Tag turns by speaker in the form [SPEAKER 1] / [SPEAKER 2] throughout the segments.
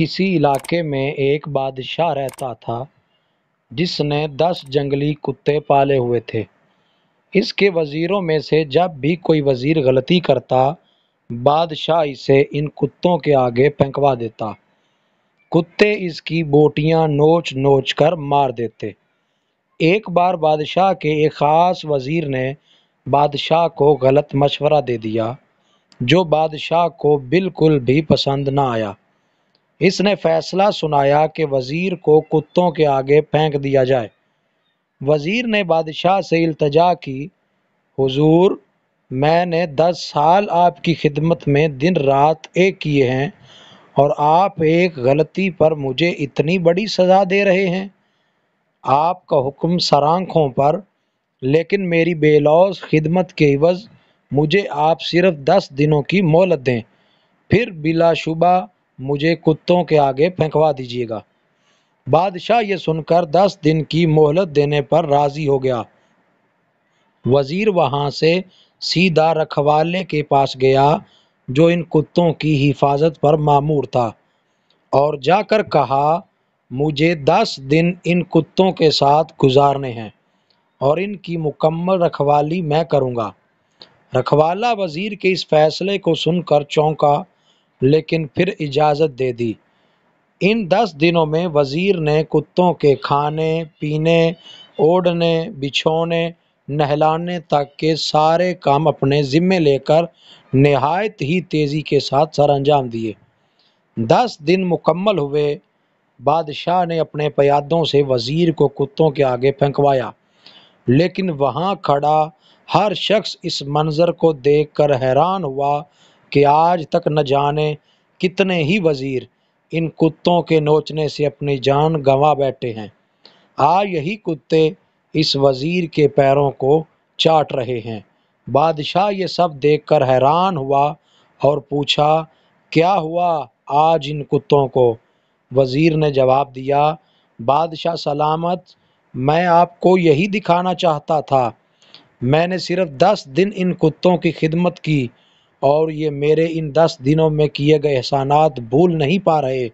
[SPEAKER 1] किसी इलाके में एक बादशाह रहता था जिसने दस जंगली कुत्ते पाले हुए थे इसके वज़ीरों में से जब भी कोई वज़ीर गलती करता बादशाह इसे इन कुत्तों के आगे फेंकवा देता कुत्ते इसकी बोटियां नोच नोच कर मार देते एक बार बादशाह के एक ख़ास वज़ीर ने बादशाह को गलत मशवरा दे दिया जो बादशाह को बिल्कुल भी पसंद ना आया इसने फैसला सुनाया कि वज़ीर को कुत्तों के आगे फेंक दिया जाए वज़ीर ने बादशाह से इल्तजा की हुजूर मैंने दस साल आपकी खिदमत में दिन रात एक किए हैं और आप एक गलती पर मुझे इतनी बड़ी सज़ा दे रहे हैं आपका हुक्म सरांखों पर लेकिन मेरी बेलौस खिदमत के एवज़ मुझे आप सिर्फ़ दस दिनों की मोहलत दें फिर बिलाशुबा मुझे कुत्तों के आगे फेंकवा दीजिएगा बादशाह ये सुनकर दस दिन की मोहलत देने पर राजी हो गया वजीर वहां से सीधा रखवाले के पास गया जो इन कुत्तों की हिफाजत पर मामूर था और जाकर कहा मुझे दस दिन इन कुत्तों के साथ गुजारने हैं और इनकी मुकम्मल रखवाली मैं करूँगा रखवाला वज़ीर के इस फैसले को सुनकर चौंका लेकिन फिर इजाज़त दे दी इन दस दिनों में वज़ीर ने कुत्तों के खाने पीने ओढ़ने बिछोने नहलाने तक के सारे काम अपने ज़िम्मे लेकर नहायत ही तेज़ी के साथ सर अंजाम दिए दस दिन मुकम्मल हुए बादशाह ने अपने प्यादों से वज़ीर को कुत्तों के आगे फेंकवाया लेकिन वहाँ खड़ा हर शख्स इस मंज़र को देख कर हैरान हुआ कि आज तक न जाने कितने ही वज़ीर इन कुत्तों के नोचने से अपनी जान गंवा बैठे हैं आज यही कुत्ते इस वज़ीर के पैरों को चाट रहे हैं बादशाह ये सब देखकर हैरान हुआ और पूछा क्या हुआ आज इन कुत्तों को वज़ीर ने जवाब दिया बादशाह सलामत मैं आपको यही दिखाना चाहता था मैंने सिर्फ़ दस दिन इन कुत्तों की खिदमत की और ये मेरे इन दस दिनों में किए गए एहसानात भूल नहीं पा रहे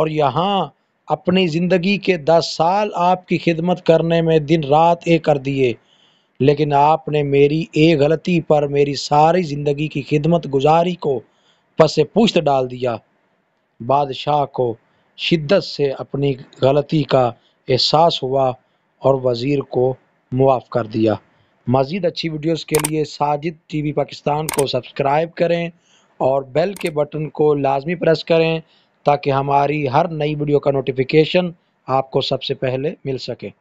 [SPEAKER 1] और यहाँ अपनी ज़िंदगी के दस साल आपकी खिदमत करने में दिन रात एक कर दिए लेकिन आपने मेरी एक गलती पर मेरी सारी ज़िंदगी की खिदमत गुजारी को पसे पुश्त डाल दिया बादशाह को शिद्दत से अपनी गलती का एहसास हुआ और वज़ीर को मुआफ़ कर दिया मज़ीद अच्छी वीडियोस के लिए साजिद टीवी पाकिस्तान को सब्सक्राइब करें और बेल के बटन को लाजमी प्रेस करें ताकि हमारी हर नई वीडियो का नोटिफिकेशन आपको सबसे पहले मिल सके